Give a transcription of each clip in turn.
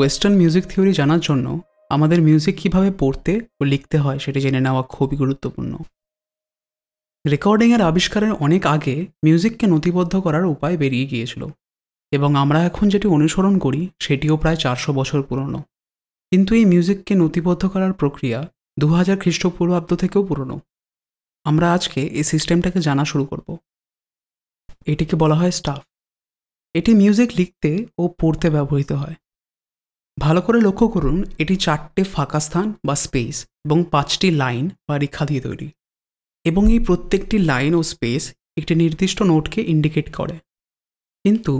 western music theory জানার জন্য আমাদের মিউজিক কীভাবে পড়তে ও লিখতে হয় সেটা জেনে নেওয়া খুবই গুরুত্বপূর্ণ রেকর্ডিংয়ের আবিষ্কারের অনেক আগে মিউজিককে নথিবদ্ধ করার উপায় বেরিয়ে গিয়েছিল এবং আমরা এখন যেটি অনুসরণ করি সেটিও প্রায় চারশো বছর পুরনো কিন্তু এই মিউজিককে নথিবদ্ধ করার প্রক্রিয়া দু হাজার খ্রিস্টপূর্বাব্দ থেকেও পুরনো আমরা আজকে এই সিস্টেমটাকে জানা শুরু করব এটিকে বলা হয় স্টাফ এটি মিউজিক লিখতে ও পড়তে ব্যবহৃত হয় ভালো করে লক্ষ্য করুন এটি চারটে ফাঁকা স্থান বা স্পেস এবং পাঁচটি লাইন বা রেখা দিয়ে তৈরি এবং এই প্রত্যেকটি লাইন ও স্পেস একটি নির্দিষ্ট নোটকে ইন্ডিকেট করে কিন্তু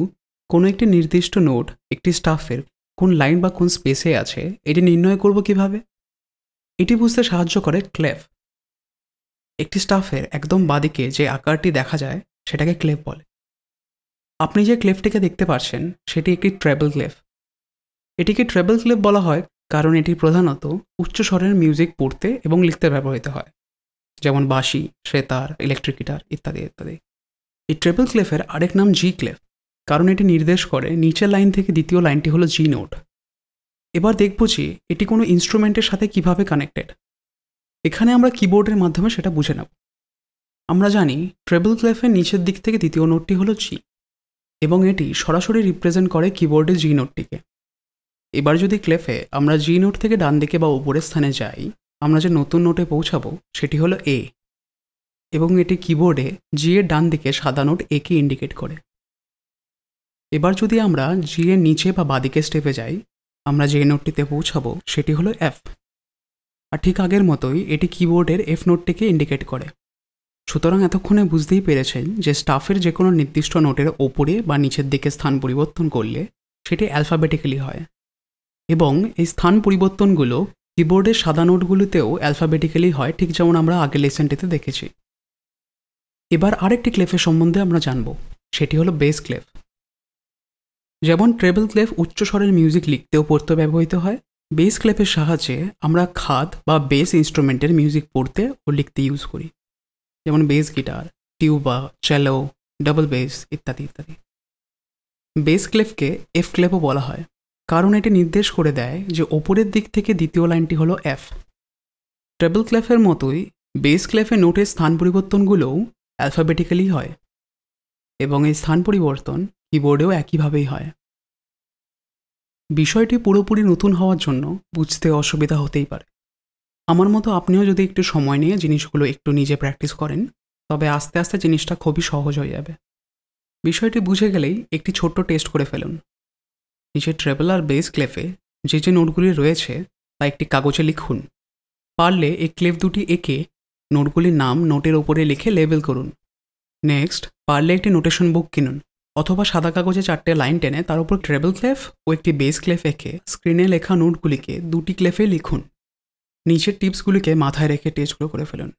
কোনো একটি নির্দিষ্ট নোট একটি স্টাফের কোন লাইন বা কোন স্পেসে আছে এটি নির্ণয় করব কিভাবে এটি বুঝতে সাহায্য করে ক্লেফ একটি স্টাফের একদম বাদিকে যে আকারটি দেখা যায় সেটাকে ক্লেফ বলে আপনি যে ক্লেফটিকে দেখতে পাচ্ছেন সেটি একটি ট্র্যাভেল ক্লেফ এটিকে ট্রেবল ক্লিপ বলা হয় কারণ এটি প্রধানত উচ্চ স্বরের মিউজিক পড়তে এবং লিখতে ব্যবহৃত হয় যেমন বাঁশি শ্রেতার ইলেকট্রিক গিটার ইত্যাদি ইত্যাদি এই ট্রেবল ক্লেফের আরেক নাম জি ক্লেফ কারণ এটি নির্দেশ করে নিচের লাইন থেকে দ্বিতীয় লাইনটি হলো জি নোট এবার দেখব যে এটি কোনো ইনস্ট্রুমেন্টের সাথে কিভাবে কানেক্টেড এখানে আমরা কিবোর্ডের মাধ্যমে সেটা বুঝে নেব আমরা জানি ট্রেবল ক্লেফের নিচের দিক থেকে দ্বিতীয় নোটটি হলো জি এবং এটি সরাসরি রিপ্রেজেন্ট করে কিবোর্ডে জি নোটটিকে এবার যদি ক্লেফে আমরা জি নোট থেকে ডান দিকে বা উপরের স্থানে যাই আমরা যে নতুন নোটে পৌঁছাবো সেটি হলো এ এবং এটি কিবোর্ডে জি এর ডান দিকে সাদা নোট একে ইন্ডিকেট করে এবার যদি আমরা জি এর নিচে বা বাদিকে স্টেপে যাই আমরা যে নোটটিতে পৌঁছাবো সেটি হলো এফ আর ঠিক আগের মতোই এটি কিবোর্ডের এফ নোটটিকে ইন্ডিকেট করে সুতরাং এতক্ষণে বুঝতেই পেরেছেন যে স্টাফের যে কোনো নির্দিষ্ট নোটের ওপরে বা নিচের দিকে স্থান পরিবর্তন করলে সেটি অ্যালফাবেটিক্যালি হয় এবং এই স্থান পরিবর্তনগুলো কিবোর্ডের সাদা নোটগুলোতেও অ্যালফাবেটিক্যালি হয় ঠিক যেমন আমরা আগের লেসেনটিতে দেখেছি এবার আরেকটি ক্লেফের সম্বন্ধে আমরা জানব সেটি হলো বেস ক্লেফ যেমন ট্রেবল ক্লেফ উচ্চ স্বরের মিউজিক লিখতেও পড়তে ব্যবহৃত হয় বেস ক্লেফের সাহায্যে আমরা খাদ বা বেস ইনস্ট্রুমেন্টের মিউজিক পড়তে ও লিখতে ইউজ করি যেমন bass guitar tuba cello double bass ইত্যাদি ইত্যাদি বেস ক্লেফকে এফ ক্লেফও বলা হয় কারণ এটি নির্দেশ করে দেয় যে ওপরের দিক থেকে দ্বিতীয় লাইনটি হলো এফ ট্রেবল ক্লেফের মতোই বেস ক্লেফে নোটের স্থান পরিবর্তনগুলোও অ্যালফাবেটিক্যালি হয় এবং এই স্থান পরিবর্তন কিবোর্ডেও একইভাবেই হয় বিষয়টি পুরোপুরি নতুন হওয়ার জন্য বুঝতে অসুবিধা হতেই পারে আমার মতো আপনিও যদি একটু সময় নিয়ে জিনিসগুলো একটু নিজে প্র্যাকটিস করেন তবে আস্তে আস্তে জিনিসটা খুবই সহজ হয়ে যাবে বিষয়টি বুঝে গেলেই একটি ছোট্ট টেস্ট করে ফেলুন নিচে ট্রেবল আর বেস ক্লেফে যে যে নোটগুলি রয়েছে তা একটি কাগজে লিখুন পারলে এই ক্লেফ দুটি এঁকে নোটগুলির নাম নোটের ওপরে লিখে লেবেল করুন নেক্সট পারলে একটি নোটেশন বুক কিনুন অথবা সাদা কাগজে চারটে লাইন টেনে তার উপর ট্রেবল ক্লেফ ও একটি বেস ক্লেফ এঁকে স্ক্রিনে লেখা নোটগুলিকে দুটি ক্লেফে লিখুন নিচের টিপসগুলিকে মাথায় রেখে টেস্টগুলো করে ফেলুন